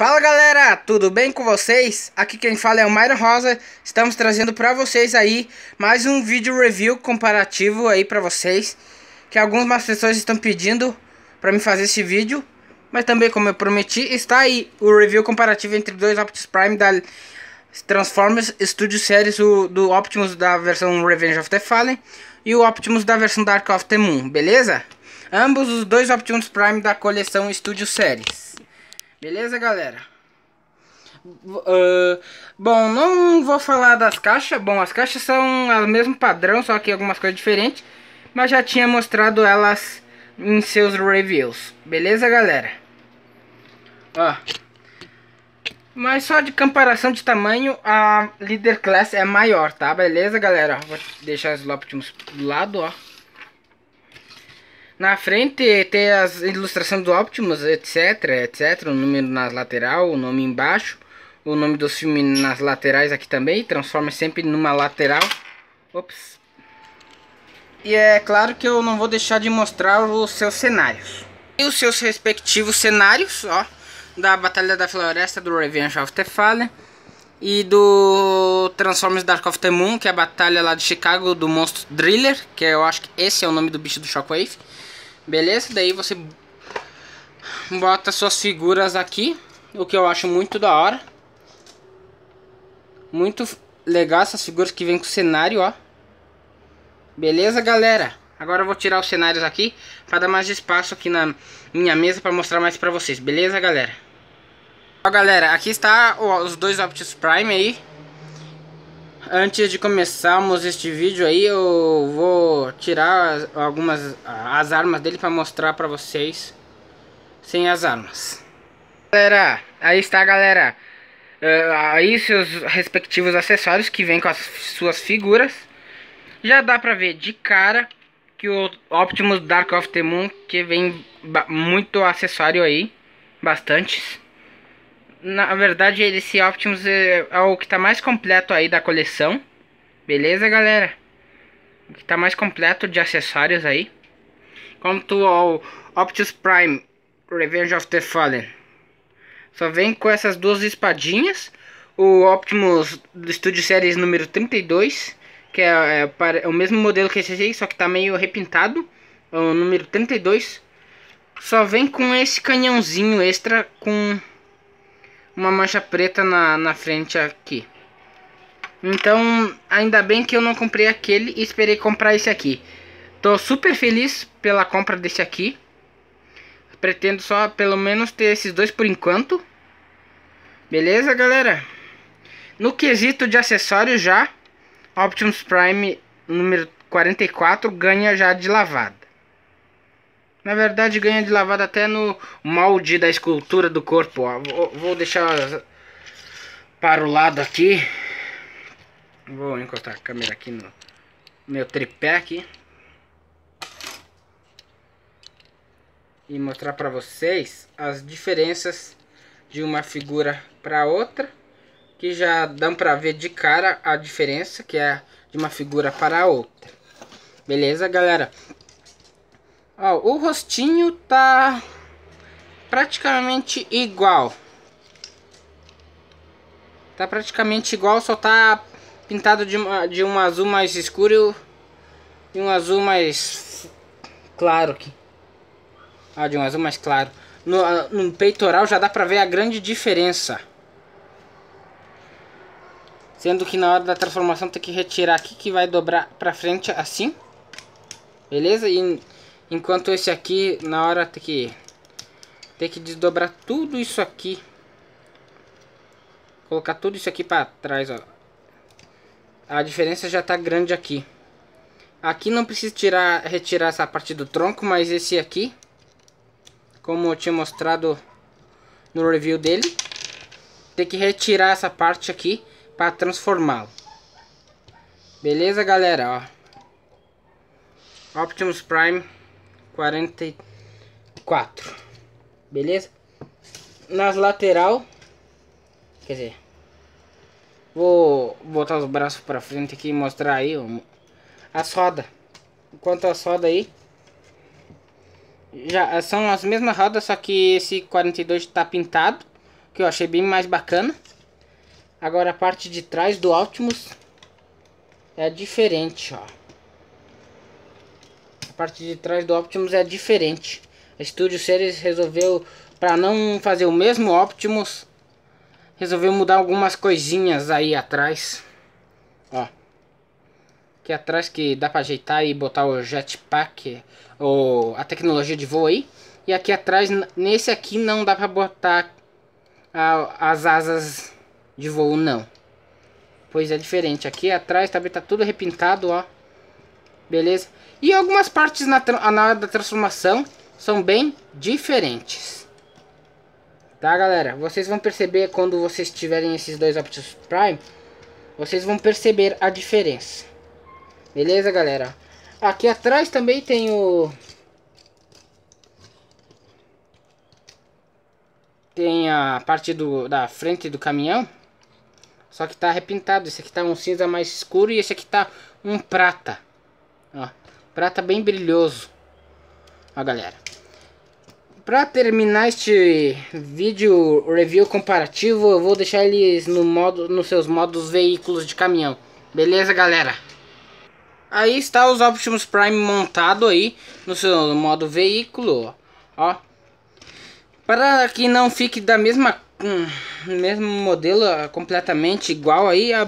Fala galera, tudo bem com vocês? Aqui quem fala é o Myron Rosa. Estamos trazendo para vocês aí mais um vídeo review comparativo aí para vocês, que algumas pessoas estão pedindo para me fazer esse vídeo, mas também como eu prometi, está aí o review comparativo entre dois Optimus Prime da Transformers Studio Series o, do Optimus da versão Revenge of the Fallen e o Optimus da versão Dark of the Moon, beleza? Ambos os dois Optimus Prime da coleção Studio Series. Beleza, galera? Uh, bom, não vou falar das caixas. Bom, as caixas são o mesmo padrão, só que algumas coisas diferentes. Mas já tinha mostrado elas em seus reviews. Beleza, galera? Ó. Mas só de comparação de tamanho, a Leader Class é maior, tá? Beleza, galera? Vou deixar os lápis do lado, ó. Na frente tem as ilustrações do Optimus, etc, etc. O número nas lateral, o nome embaixo. O nome dos filmes nas laterais aqui também. Transforma sempre numa lateral. Ops. E é claro que eu não vou deixar de mostrar os seus cenários. E os seus respectivos cenários, ó. Da Batalha da Floresta, do Revenge of the Fallen. E do Transformers Dark of the Moon, que é a batalha lá de Chicago do monstro Driller, que é, eu acho que esse é o nome do bicho do Shockwave. Beleza? Daí você bota suas figuras aqui, o que eu acho muito da hora. Muito legal essas figuras que vem com cenário, ó. Beleza, galera? Agora eu vou tirar os cenários aqui para dar mais espaço aqui na minha mesa para mostrar mais para vocês. Beleza, galera? Ó galera, aqui está os dois Optimus Prime aí Antes de começarmos este vídeo aí eu vou tirar algumas as armas dele para mostrar para vocês Sem as armas Galera, aí está galera eh, Aí seus respectivos acessórios que vem com as suas figuras Já dá pra ver de cara que o Optimus Dark of the Moon que vem muito acessório aí Bastantes na verdade, esse Optimus é, é, o que tá mais completo aí da coleção. Beleza, galera? O que tá mais completo de acessórios aí. Quanto ao Optimus Prime Revenge of the Fallen. Só vem com essas duas espadinhas. O Optimus do Studio Series número 32. Que é, é, para, é o mesmo modelo que esse aí, só que tá meio repintado. É o número 32. Só vem com esse canhãozinho extra com uma mancha preta na, na frente aqui. Então, ainda bem que eu não comprei aquele e esperei comprar esse aqui. Tô super feliz pela compra desse aqui. Pretendo só pelo menos ter esses dois por enquanto. Beleza, galera? No quesito de acessórios já, Optimus Prime número 44 ganha já de lavado. Na verdade ganha de lavada até no molde da escultura do corpo. Ó. Vou deixar para o lado aqui. Vou encostar a câmera aqui no meu tripé aqui. E mostrar para vocês as diferenças de uma figura para outra. Que já dão para ver de cara a diferença que é de uma figura para outra. Beleza, galera? Ó, o rostinho tá praticamente igual. Tá praticamente igual, só tá pintado de, uma, de um azul mais escuro e um azul mais claro aqui. Ah, de um azul mais claro. No, ah, no peitoral já dá pra ver a grande diferença. Sendo que na hora da transformação tem que retirar aqui que vai dobrar pra frente assim. Beleza? E Enquanto esse aqui, na hora tem que, tem que desdobrar tudo isso aqui. Colocar tudo isso aqui para trás, ó. A diferença já tá grande aqui. Aqui não precisa tirar, retirar essa parte do tronco, mas esse aqui, como eu tinha mostrado no review dele, tem que retirar essa parte aqui para transformá-lo. Beleza, galera? Ó. Optimus Prime 44. Beleza? Nas lateral, quer dizer, vou botar os braços para frente aqui e mostrar aí a soda. Enquanto a soda aí, já são as mesmas rodas, só que esse 42 está pintado, que eu achei bem mais bacana. Agora a parte de trás do Optimus é diferente, ó parte de trás do Optimus é diferente. A Studio Series resolveu, para não fazer o mesmo Optimus, resolveu mudar algumas coisinhas aí atrás. Ó. Aqui atrás que dá pra ajeitar e botar o jetpack, ou a tecnologia de voo aí. E aqui atrás, nesse aqui não dá pra botar a, as asas de voo não. Pois é diferente. Aqui atrás também tá tudo repintado, ó beleza? E algumas partes na, na hora da transformação são bem diferentes. Tá, galera? Vocês vão perceber quando vocês tiverem esses dois Optimus Prime, vocês vão perceber a diferença. Beleza, galera? Aqui atrás também tem o... Tem a parte do, da frente do caminhão. Só que tá repintado. Esse aqui tá um cinza mais escuro e esse aqui tá um prata. Ó, prata tá bem brilhoso. Ó, galera. Pra terminar este vídeo review comparativo, eu vou deixar eles no modo, nos seus modos veículos de caminhão. Beleza, galera? Aí está os Optimus Prime montado aí no seu modo veículo, ó. ó. Para que não fique da mesma mesmo modelo ah, completamente igual aí, a,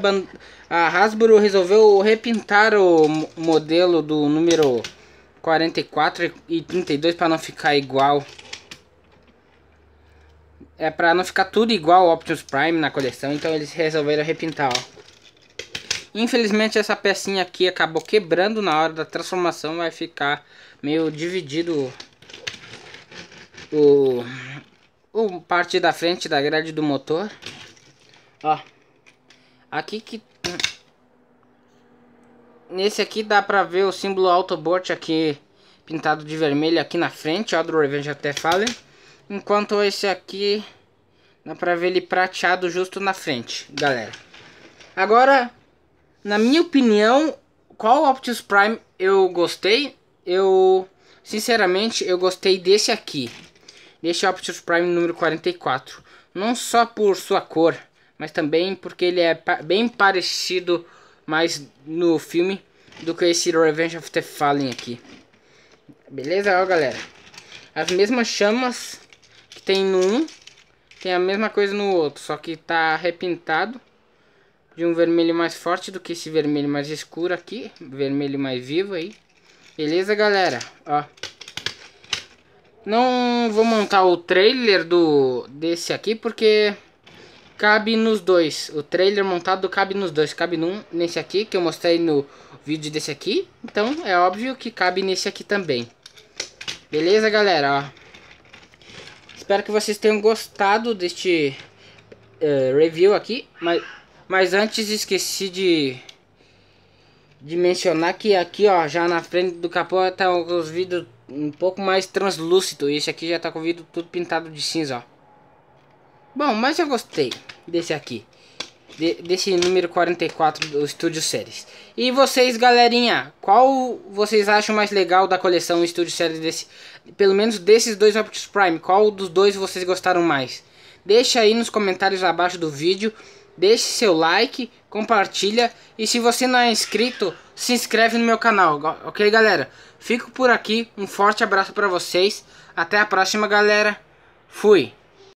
a Hasbro resolveu repintar o modelo do número 44 e 32 para não ficar igual. É para não ficar tudo igual ao Optimus Prime na coleção, então eles resolveram repintar, ó. Infelizmente essa pecinha aqui acabou quebrando na hora da transformação, vai ficar meio dividido o o parte da frente da grade do motor. Ó. Aqui que... Hum. Nesse aqui dá pra ver o símbolo Autobot aqui pintado de vermelho aqui na frente, ó, do Revenge até Fallen. Enquanto esse aqui dá pra ver ele prateado justo na frente, galera. Agora, na minha opinião, qual Optimus Prime eu gostei? Eu, sinceramente, eu gostei desse aqui deixa o Optimus Prime número 44, não só por sua cor, mas também porque ele é pa bem parecido mais no filme do que esse Revenge of the Fallen aqui. Beleza, ó galera. As mesmas chamas que tem no um, tem a mesma coisa no outro, só que tá repintado de um vermelho mais forte do que esse vermelho mais escuro aqui, vermelho mais vivo aí. Beleza, galera? Ó. Não vou montar o trailer do desse aqui porque cabe nos dois. O trailer montado cabe nos dois. Cabe num, nesse aqui que eu mostrei no vídeo desse aqui. Então é óbvio que cabe nesse aqui também. Beleza, galera? Ó. Espero que vocês tenham gostado deste uh, review aqui. Mas, mas antes esqueci de de mencionar que aqui ó já na frente do capô tá os vidros um pouco mais translúcido. E esse aqui já tá com o vidro tudo pintado de cinza, ó. Bom, mas eu gostei desse aqui. De, desse número 44 do Studio Series. E vocês, galerinha, qual vocês acham mais legal da coleção Studio Series desse... Pelo menos desses dois Optimus Prime, qual dos dois vocês gostaram mais? Deixa aí nos comentários abaixo do vídeo deixe seu like, compartilha e se você não é inscrito, se inscreve no meu canal, ok galera? Fico por aqui, um forte abraço para vocês, até a próxima galera, fui!